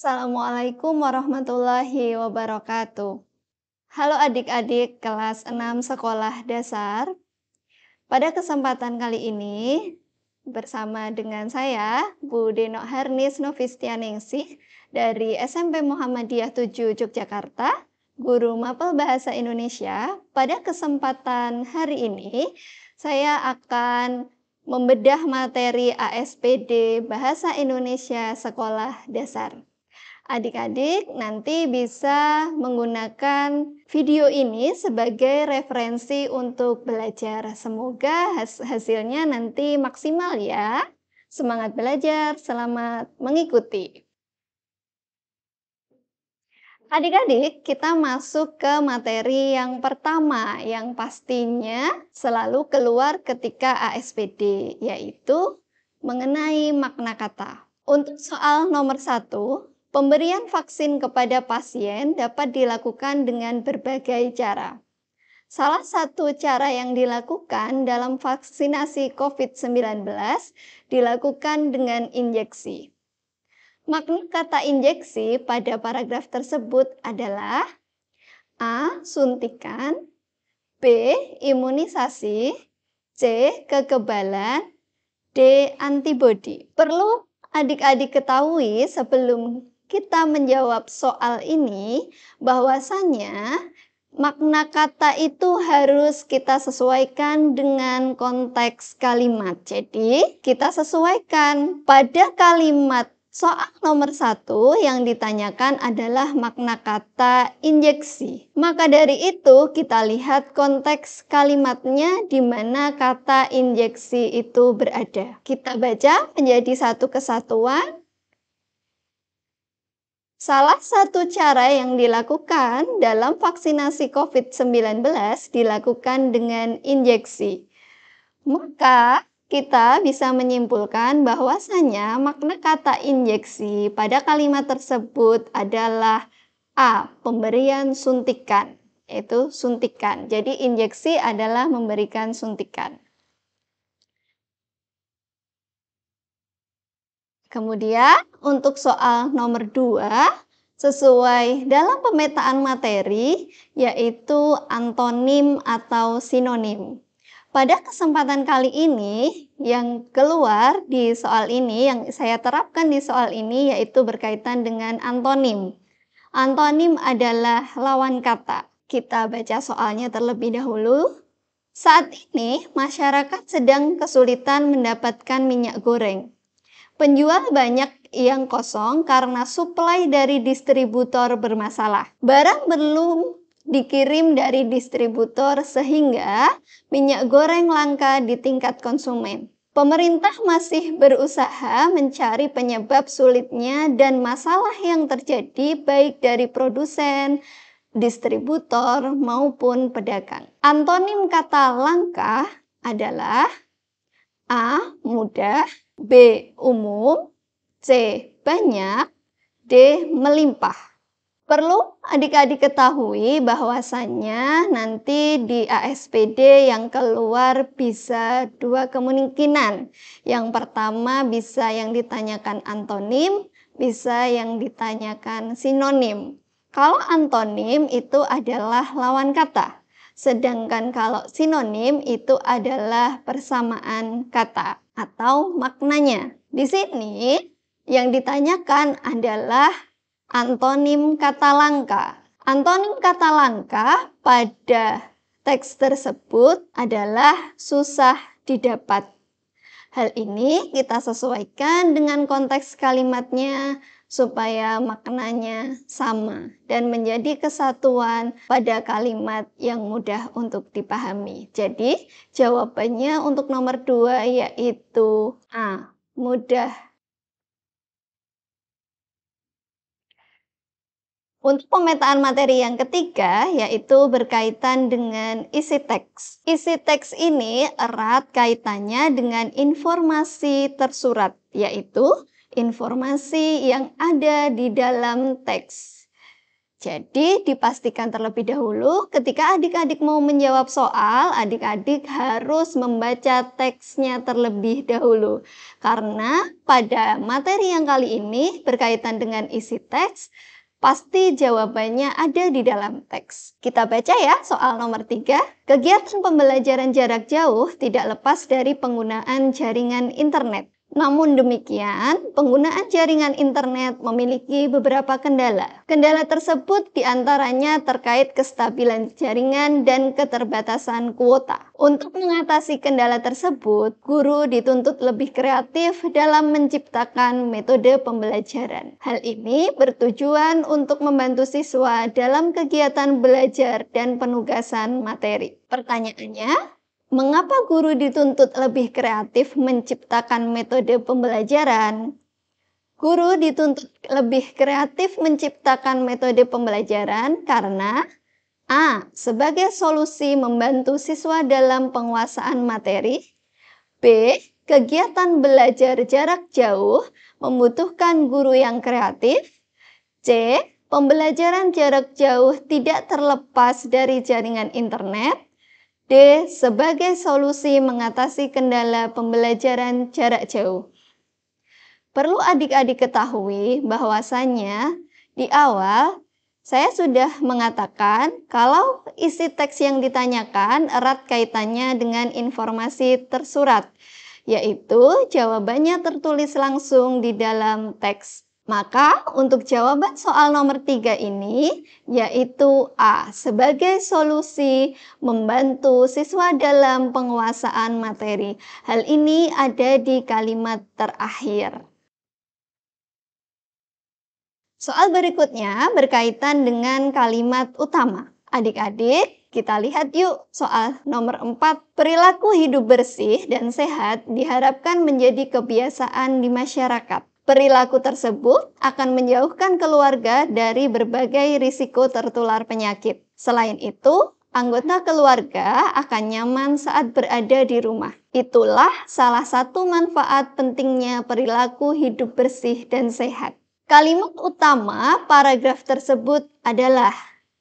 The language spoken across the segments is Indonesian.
Assalamualaikum warahmatullahi wabarakatuh. Halo adik-adik kelas 6 sekolah dasar. Pada kesempatan kali ini, bersama dengan saya, Bu Deno Hernis Novistianingsih dari SMP Muhammadiyah 7 Yogyakarta, Guru Mapel Bahasa Indonesia. Pada kesempatan hari ini, saya akan membedah materi ASPD Bahasa Indonesia Sekolah Dasar adik-adik nanti bisa menggunakan video ini sebagai referensi untuk belajar. Semoga hasilnya nanti maksimal ya. Semangat belajar, selamat mengikuti. Adik-adik, kita masuk ke materi yang pertama yang pastinya selalu keluar ketika ASPD, yaitu mengenai makna kata. Untuk soal nomor satu, Pemberian vaksin kepada pasien dapat dilakukan dengan berbagai cara. Salah satu cara yang dilakukan dalam vaksinasi COVID-19 dilakukan dengan injeksi. Makna kata injeksi pada paragraf tersebut adalah A. Suntikan B. Imunisasi C. Kekebalan D. Antibodi Perlu adik-adik ketahui sebelum kita menjawab soal ini bahwasanya makna kata itu harus kita sesuaikan dengan konteks kalimat. Jadi, kita sesuaikan pada kalimat Soal nomor satu yang ditanyakan adalah makna kata injeksi. Maka dari itu kita lihat konteks kalimatnya di mana kata injeksi itu berada. Kita baca menjadi satu kesatuan Salah satu cara yang dilakukan dalam vaksinasi COVID-19 dilakukan dengan injeksi. Maka, kita bisa menyimpulkan bahwasanya makna kata injeksi pada kalimat tersebut adalah A. Pemberian suntikan, yaitu suntikan. Jadi, injeksi adalah memberikan suntikan. Kemudian untuk soal nomor 2 sesuai dalam pemetaan materi yaitu antonim atau sinonim. Pada kesempatan kali ini yang keluar di soal ini yang saya terapkan di soal ini yaitu berkaitan dengan antonim. Antonim adalah lawan kata. Kita baca soalnya terlebih dahulu. Saat ini masyarakat sedang kesulitan mendapatkan minyak goreng. Penjual banyak yang kosong karena suplai dari distributor bermasalah. Barang belum dikirim dari distributor sehingga minyak goreng langka di tingkat konsumen. Pemerintah masih berusaha mencari penyebab sulitnya dan masalah yang terjadi baik dari produsen, distributor, maupun pedagang. Antonim kata langka adalah A. Mudah B. Umum C. Banyak D. Melimpah Perlu adik-adik ketahui bahwasannya nanti di ASPD yang keluar bisa dua kemungkinan. Yang pertama bisa yang ditanyakan antonim, bisa yang ditanyakan sinonim. Kalau antonim itu adalah lawan kata, sedangkan kalau sinonim itu adalah persamaan kata atau maknanya. Di sini yang ditanyakan adalah antonim kata langka. Antonim kata langka pada teks tersebut adalah susah didapat. Hal ini kita sesuaikan dengan konteks kalimatnya supaya maknanya sama dan menjadi kesatuan pada kalimat yang mudah untuk dipahami. Jadi, jawabannya untuk nomor dua yaitu A. Mudah. Untuk pemetaan materi yang ketiga, yaitu berkaitan dengan isi teks. Isi teks ini erat kaitannya dengan informasi tersurat, yaitu informasi yang ada di dalam teks. Jadi dipastikan terlebih dahulu ketika adik-adik mau menjawab soal, adik-adik harus membaca teksnya terlebih dahulu. Karena pada materi yang kali ini berkaitan dengan isi teks, Pasti jawabannya ada di dalam teks. Kita baca ya soal nomor 3. Kegiatan pembelajaran jarak jauh tidak lepas dari penggunaan jaringan internet. Namun demikian, penggunaan jaringan internet memiliki beberapa kendala. Kendala tersebut diantaranya terkait kestabilan jaringan dan keterbatasan kuota. Untuk mengatasi kendala tersebut, guru dituntut lebih kreatif dalam menciptakan metode pembelajaran. Hal ini bertujuan untuk membantu siswa dalam kegiatan belajar dan penugasan materi. Pertanyaannya, mengapa guru dituntut lebih kreatif menciptakan metode pembelajaran? Guru dituntut lebih kreatif menciptakan metode pembelajaran karena A. Sebagai solusi membantu siswa dalam penguasaan materi B. Kegiatan belajar jarak jauh membutuhkan guru yang kreatif C. Pembelajaran jarak jauh tidak terlepas dari jaringan internet D. Sebagai solusi mengatasi kendala pembelajaran jarak jauh. Perlu adik-adik ketahui bahwasannya di awal saya sudah mengatakan kalau isi teks yang ditanyakan erat kaitannya dengan informasi tersurat, yaitu jawabannya tertulis langsung di dalam teks. Maka untuk jawaban soal nomor tiga ini yaitu A. Sebagai solusi membantu siswa dalam penguasaan materi. Hal ini ada di kalimat terakhir. Soal berikutnya berkaitan dengan kalimat utama. Adik-adik, kita lihat yuk soal nomor 4. Perilaku hidup bersih dan sehat diharapkan menjadi kebiasaan di masyarakat. Perilaku tersebut akan menjauhkan keluarga dari berbagai risiko tertular penyakit. Selain itu, anggota keluarga akan nyaman saat berada di rumah. Itulah salah satu manfaat pentingnya perilaku hidup bersih dan sehat. Kalimat utama paragraf tersebut adalah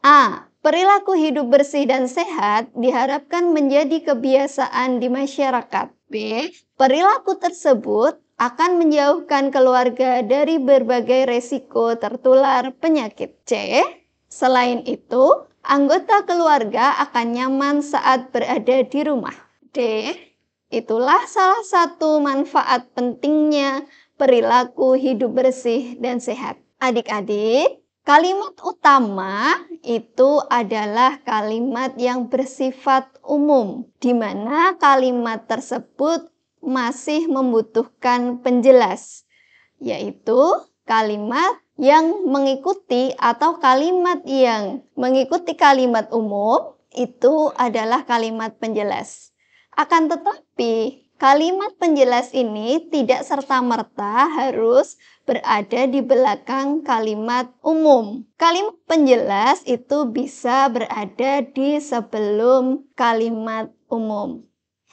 A. Perilaku hidup bersih dan sehat diharapkan menjadi kebiasaan di masyarakat. B. Perilaku tersebut akan menjauhkan keluarga dari berbagai resiko tertular penyakit C. Selain itu, anggota keluarga akan nyaman saat berada di rumah. D. Itulah salah satu manfaat pentingnya perilaku hidup bersih dan sehat. Adik-adik, kalimat utama itu adalah kalimat yang bersifat umum, di mana kalimat tersebut masih membutuhkan penjelas, yaitu kalimat yang mengikuti atau kalimat yang mengikuti kalimat umum itu adalah kalimat penjelas. Akan tetapi, kalimat penjelas ini tidak serta-merta harus berada di belakang kalimat umum. Kalimat penjelas itu bisa berada di sebelum kalimat umum.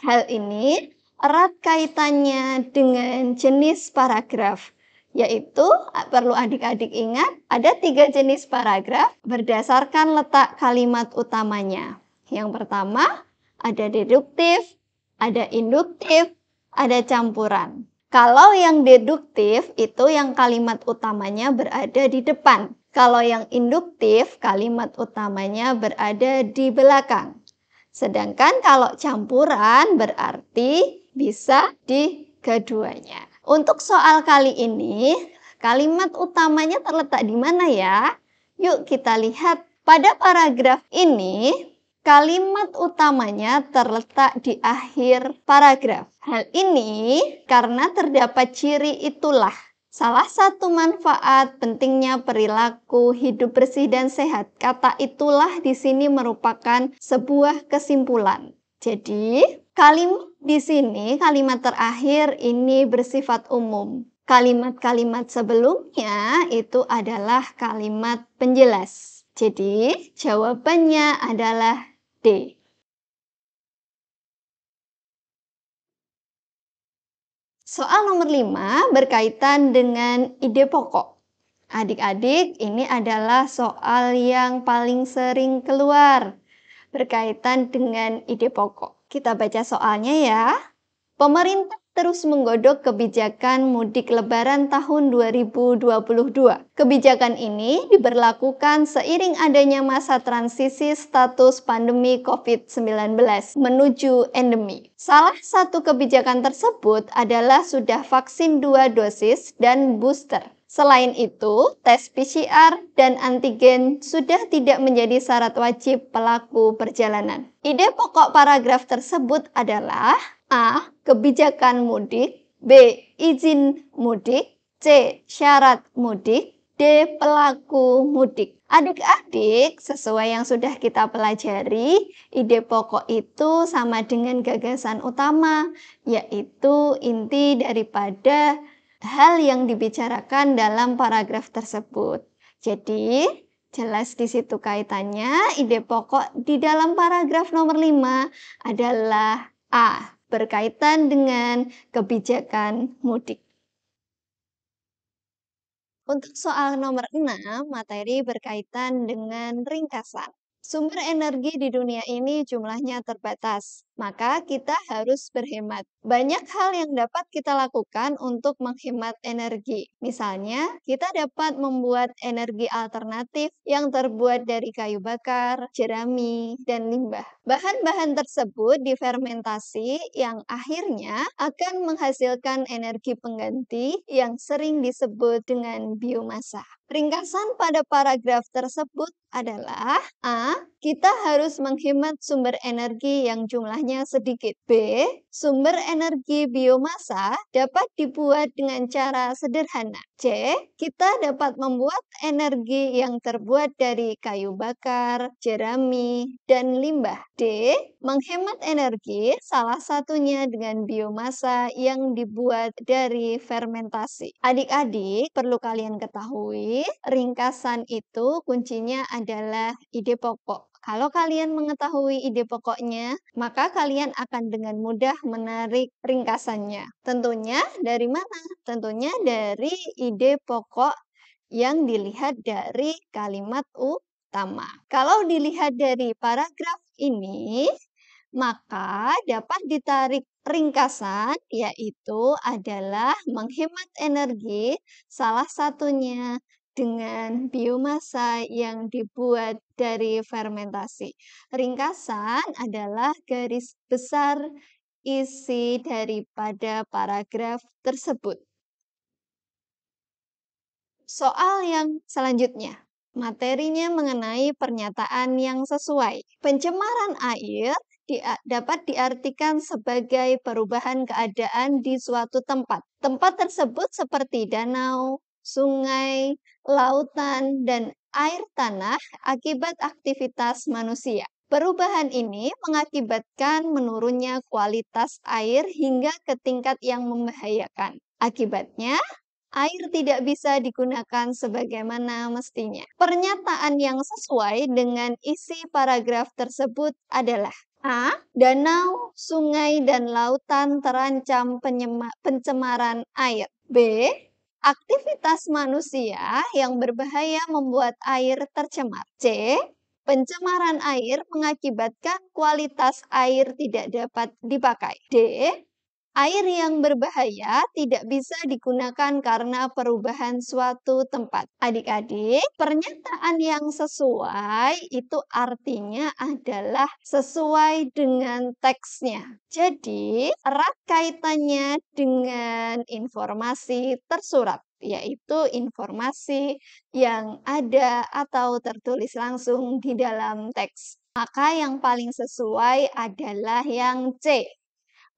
Hal ini erat kaitannya dengan jenis paragraf yaitu perlu adik-adik ingat ada tiga jenis paragraf berdasarkan letak kalimat utamanya. Yang pertama ada deduktif, ada induktif, ada campuran. Kalau yang deduktif itu yang kalimat utamanya berada di depan. Kalau yang induktif kalimat utamanya berada di belakang. Sedangkan kalau campuran berarti bisa di keduanya. Untuk soal kali ini, kalimat utamanya terletak di mana ya? Yuk kita lihat. Pada paragraf ini, kalimat utamanya terletak di akhir paragraf. Hal ini karena terdapat ciri itulah Salah satu manfaat pentingnya perilaku hidup bersih dan sehat, kata itulah di sini merupakan sebuah kesimpulan. Jadi, kalimat di sini kalimat terakhir ini bersifat umum. Kalimat-kalimat sebelumnya itu adalah kalimat penjelas. Jadi, jawabannya adalah D. Soal nomor 5 berkaitan dengan ide pokok. Adik-adik, ini adalah soal yang paling sering keluar berkaitan dengan ide pokok. Kita baca soalnya ya. Pemerintah terus menggodok kebijakan mudik lebaran tahun 2022. Kebijakan ini diberlakukan seiring adanya masa transisi status pandemi COVID-19 menuju endemi. Salah satu kebijakan tersebut adalah sudah vaksin dua dosis dan booster. Selain itu, tes PCR dan antigen sudah tidak menjadi syarat wajib pelaku perjalanan. Ide pokok paragraf tersebut adalah A. Kebijakan mudik B. Izin mudik C. Syarat mudik D. Pelaku mudik Adik-adik, sesuai yang sudah kita pelajari, ide pokok itu sama dengan gagasan utama, yaitu inti daripada hal yang dibicarakan dalam paragraf tersebut. Jadi, jelas di situ kaitannya ide pokok di dalam paragraf nomor 5 adalah A. Berkaitan dengan kebijakan mudik. Untuk soal nomor 6, materi berkaitan dengan ringkasan. Sumber energi di dunia ini jumlahnya terbatas maka kita iya. harus berhemat. Banyak hal yang dapat kita lakukan untuk menghemat energi. Misalnya, kita dapat membuat energi alternatif yang terbuat dari kayu bakar, jerami, dan limbah. Bahan-bahan tersebut difermentasi yang akhirnya akan menghasilkan energi pengganti yang sering disebut dengan biomasa. Ringkasan pada paragraf tersebut adalah A. Kita harus menghemat sumber energi yang jumlahnya jumlahnya sedikit. B. Sumber energi biomasa dapat dibuat dengan cara sederhana. C. Kita dapat membuat energi yang terbuat dari kayu bakar, jerami, dan limbah. D. Menghemat energi salah satunya dengan biomasa yang dibuat dari fermentasi. Adik-adik, perlu kalian ketahui, ringkasan itu kuncinya adalah ide pokok. Kalau kalian mengetahui ide pokoknya, maka kalian akan dengan mudah menarik ringkasannya. Tentunya dari mana? Tentunya dari ide pokok yang dilihat dari kalimat utama. Kalau dilihat dari paragraf ini, maka dapat ditarik ringkasan yaitu adalah menghemat energi salah satunya dengan biomasa yang dibuat dari fermentasi. Ringkasan adalah garis besar isi daripada paragraf tersebut. Soal yang selanjutnya. Materinya mengenai pernyataan yang sesuai. Pencemaran air dapat diartikan sebagai perubahan keadaan di suatu tempat. Tempat tersebut seperti danau, sungai, lautan, dan air tanah akibat aktivitas manusia. Perubahan ini mengakibatkan menurunnya kualitas air hingga ke tingkat yang membahayakan. Akibatnya, air tidak bisa digunakan sebagaimana mestinya. Pernyataan yang sesuai dengan isi paragraf tersebut adalah A. Danau, sungai, dan lautan terancam pencemaran air. B. Aktivitas manusia yang berbahaya membuat air tercemar. C. Pencemaran air mengakibatkan kualitas air tidak dapat dipakai. D. Air yang berbahaya tidak bisa digunakan karena perubahan suatu tempat. Adik-adik, pernyataan yang sesuai itu artinya adalah sesuai dengan teksnya. Jadi, erat kaitannya dengan informasi tersurat yaitu informasi yang ada atau tertulis langsung di dalam teks. Maka yang paling sesuai adalah yang C,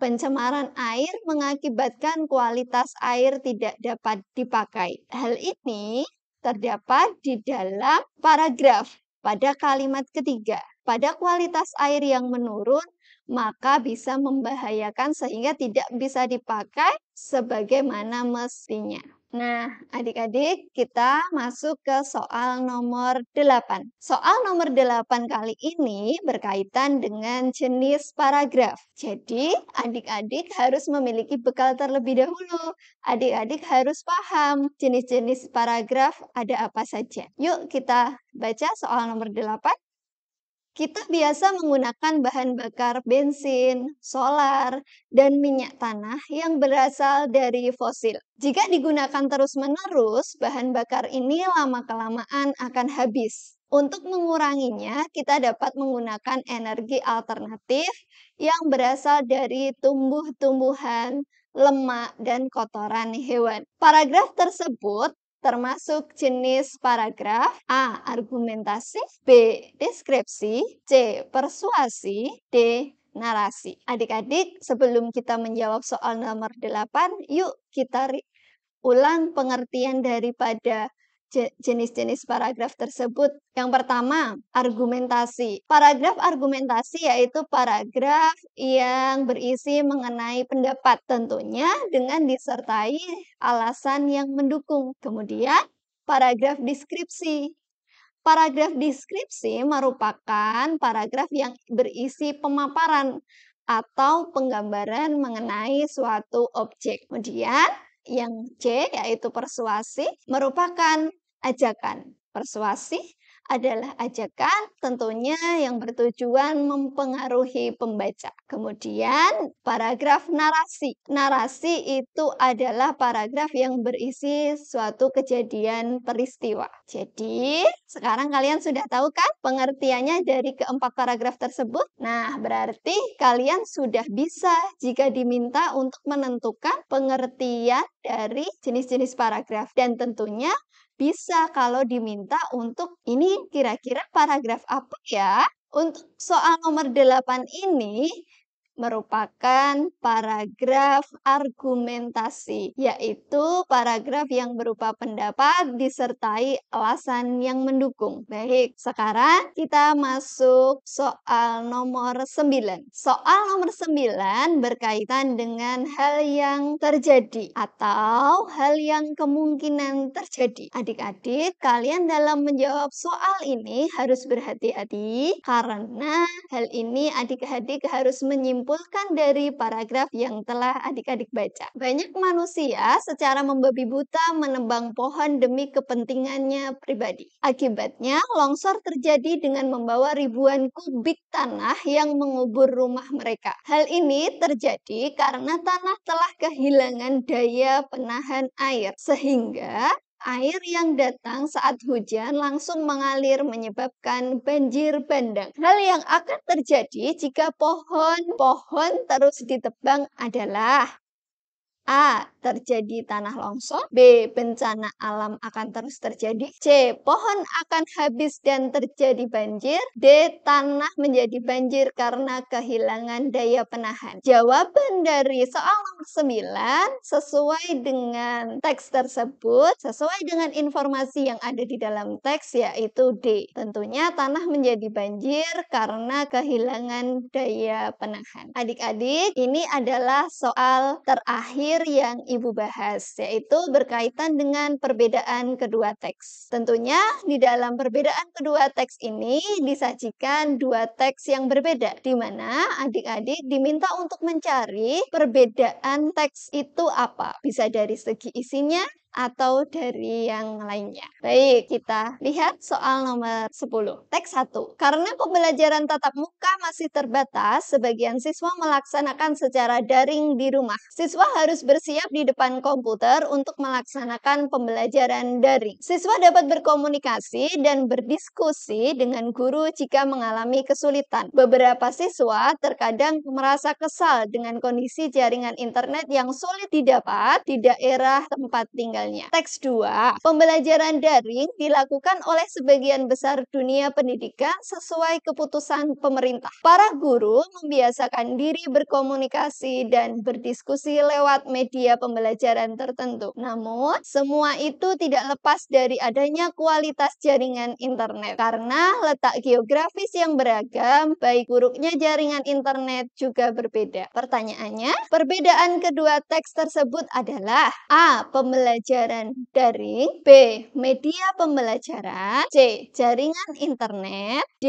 pencemaran air mengakibatkan kualitas air tidak dapat dipakai. Hal ini terdapat di dalam paragraf pada kalimat ketiga pada kualitas air yang menurun, maka bisa membahayakan sehingga tidak bisa dipakai sebagaimana mestinya. Nah, adik-adik, kita masuk ke soal nomor 8. Soal nomor 8 kali ini berkaitan dengan jenis paragraf. Jadi, adik-adik harus memiliki bekal terlebih dahulu. Adik-adik harus paham jenis-jenis paragraf ada apa saja. Yuk, kita baca soal nomor 8. Kita biasa menggunakan bahan bakar bensin, solar, dan minyak tanah yang berasal dari fosil. Jika digunakan terus-menerus, bahan bakar ini lama-kelamaan akan habis. Untuk menguranginya, kita dapat menggunakan energi alternatif yang berasal dari tumbuh-tumbuhan, lemak, dan kotoran hewan. Paragraf tersebut termasuk jenis paragraf A. Argumentasi B. Deskripsi C. Persuasi D. Narasi Adik-adik, sebelum kita menjawab soal nomor 8, yuk kita ulang pengertian daripada jenis-jenis paragraf tersebut. Yang pertama, argumentasi. Paragraf argumentasi yaitu paragraf yang berisi mengenai pendapat tentunya dengan disertai alasan yang mendukung. Kemudian, paragraf deskripsi. Paragraf deskripsi merupakan paragraf yang berisi pemaparan atau penggambaran mengenai suatu objek. Kemudian, yang C yaitu persuasi merupakan ajakan. Persuasi adalah ajakan tentunya yang bertujuan mempengaruhi pembaca. Kemudian paragraf narasi. Narasi itu adalah paragraf yang berisi suatu kejadian peristiwa. Jadi, sekarang kalian sudah tahu kan pengertiannya dari keempat paragraf tersebut? Nah, berarti kalian sudah bisa jika diminta untuk menentukan pengertian dari jenis-jenis paragraf dan tentunya bisa kalau diminta untuk ini kira-kira paragraf apa ya. Untuk soal nomor 8 ini merupakan paragraf argumentasi, yaitu paragraf yang berupa pendapat disertai alasan yang mendukung. Baik, sekarang kita masuk soal nomor 9. Soal nomor 9 berkaitan dengan hal yang terjadi atau hal yang kemungkinan terjadi. Adik-adik, kalian dalam menjawab soal ini harus berhati-hati karena hal ini adik-adik harus menyimpan disimpulkan dari paragraf yang telah adik-adik baca. Banyak manusia secara membabi buta menebang pohon demi kepentingannya pribadi. Akibatnya, longsor terjadi dengan membawa ribuan kubik tanah yang mengubur rumah mereka. Hal ini terjadi karena tanah telah kehilangan daya penahan air, sehingga Air yang datang saat hujan langsung mengalir menyebabkan banjir bandang. Hal yang akan terjadi jika pohon-pohon terus ditebang adalah A. Terjadi tanah longsor. B. Bencana alam akan terus terjadi. C. Pohon akan habis dan terjadi banjir. D. Tanah menjadi banjir karena kehilangan daya penahan. Jawaban dari soal nomor 9 sesuai dengan teks tersebut, sesuai dengan informasi yang ada di dalam teks yaitu D. Tentunya tanah menjadi banjir karena kehilangan daya penahan. Adik-adik, ini adalah soal terakhir terakhir yang Ibu bahas, yaitu berkaitan dengan perbedaan kedua teks. Tentunya di dalam perbedaan kedua teks ini disajikan dua teks yang berbeda, di mana adik-adik diminta untuk mencari perbedaan teks itu apa. Bisa dari segi isinya, atau dari yang lainnya. Baik, kita lihat soal nomor 10. Teks 1. Karena pembelajaran tatap muka masih terbatas, sebagian siswa melaksanakan secara daring di rumah. Siswa harus bersiap di depan komputer untuk melaksanakan pembelajaran daring. Siswa dapat berkomunikasi dan berdiskusi dengan guru jika mengalami kesulitan. Beberapa siswa terkadang merasa kesal dengan kondisi jaringan internet yang sulit didapat di daerah tempat tinggal misalnya. Teks 2. Pembelajaran daring dilakukan oleh sebagian besar dunia pendidikan sesuai keputusan pemerintah. Para guru membiasakan diri berkomunikasi dan berdiskusi lewat media pembelajaran tertentu. Namun, semua itu tidak lepas dari adanya kualitas jaringan internet. Karena letak geografis yang beragam, baik buruknya jaringan internet juga berbeda. Pertanyaannya, perbedaan kedua teks tersebut adalah A. Pembelajaran pembelajaran daring, B. media pembelajaran, C. jaringan internet, D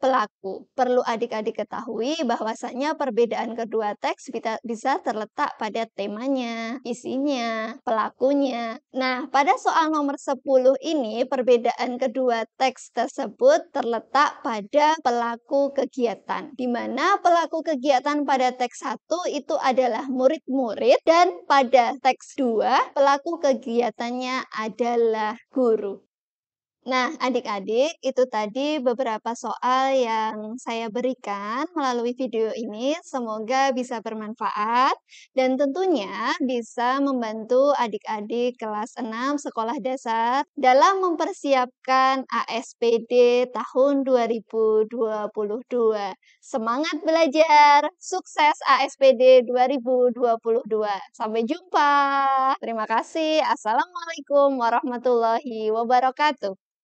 pelaku. Perlu adik-adik ketahui bahwasannya perbedaan kedua teks bisa terletak pada temanya, isinya, pelakunya. Nah, pada soal nomor 10 ini perbedaan kedua teks tersebut terletak pada pelaku kegiatan. Di mana pelaku kegiatan pada teks 1 itu adalah murid-murid dan pada teks 2 pelaku kegiatannya adalah guru. Nah, adik-adik, itu tadi beberapa soal yang saya berikan melalui video ini. Semoga bisa bermanfaat dan tentunya bisa membantu adik-adik kelas 6 sekolah dasar dalam mempersiapkan ASPD tahun 2022. Semangat belajar, sukses ASPD 2022. Sampai jumpa. Terima kasih. Assalamualaikum warahmatullahi wabarakatuh.